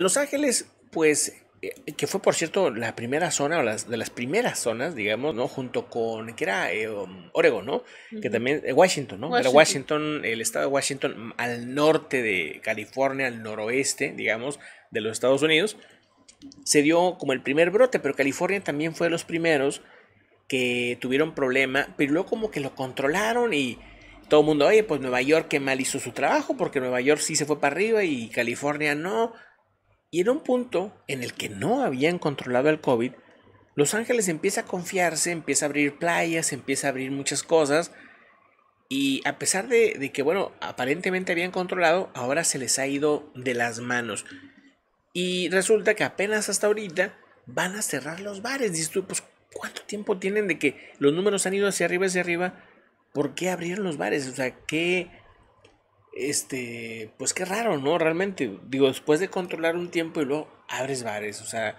Los Ángeles, pues, eh, que fue por cierto la primera zona o las de las primeras zonas, digamos, ¿no? Junto con, que era eh, um, Oregon, ¿no? Que también, eh, Washington, ¿no? Washington. Era Washington, el estado de Washington mm, al norte de California, al noroeste, digamos, de los Estados Unidos, se dio como el primer brote, pero California también fue de los primeros que tuvieron problema, pero luego como que lo controlaron y todo el mundo, oye, pues Nueva York que mal hizo su trabajo, porque Nueva York sí se fue para arriba y California no. Y en un punto en el que no habían controlado el COVID, Los Ángeles empieza a confiarse, empieza a abrir playas, empieza a abrir muchas cosas. Y a pesar de, que, bueno, aparentemente habían controlado, ahora se les ha ido de las manos. Y resulta que apenas hasta ahorita van a cerrar los bares. Dices tú, pues, ¿cuánto tiempo tienen de que los números han ido hacia arriba, hacia arriba? ¿Por qué abrieron los bares? O sea, ¿qué, este, pues qué raro, ¿no? Realmente, digo, después de controlar un tiempo y luego abres bares, o sea,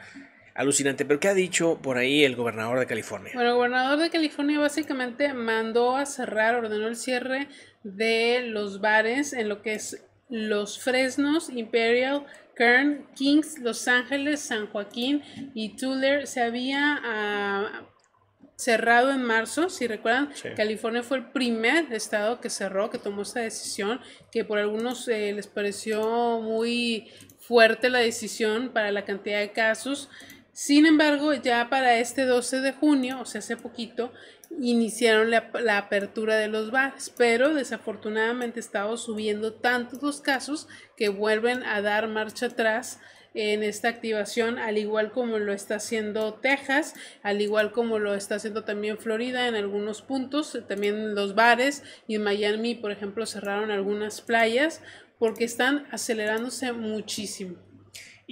alucinante. Pero ¿qué ha dicho por ahí el gobernador de California? Bueno, el gobernador de California básicamente mandó a cerrar, ordenó el cierre de los bares en lo que es los Fresnos, Imperial, Kern, Kings, Los Ángeles, San Joaquín y Tuller. Se había... Ah, cerrado en marzo, si recuerdan, California fue el primer estado que cerró, que tomó esta decisión, que por algunos eh, les pareció muy fuerte la decisión para la cantidad de casos. Sin embargo, ya para este 12 de junio, o sea, hace poquito, iniciaron la, apertura de los bares, pero desafortunadamente estado subiendo tantos los casos que vuelven a dar marcha atrás en esta activación, al igual como lo está haciendo Texas, al igual como lo está haciendo también Florida en algunos puntos, también los bares y en Miami, por ejemplo, cerraron algunas playas porque están acelerándose muchísimo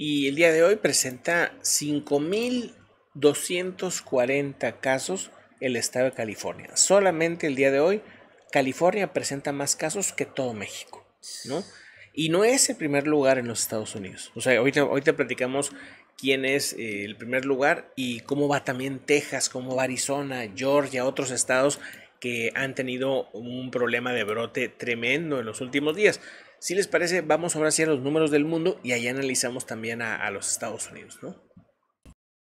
y el día de hoy presenta 5.240 casos el estado de California. Solamente el día de hoy California presenta más casos que todo México, ¿no? Y no es el primer lugar en los Estados Unidos. O sea, ahorita, ahorita platicamos quién es eh, el primer lugar y cómo va también Texas, cómo va Arizona, Georgia, otros estados que han tenido un problema de brote tremendo en los últimos días. Si les parece, vamos ahora hacia los números del mundo y ahí analizamos también a, a los Estados Unidos, ¿no?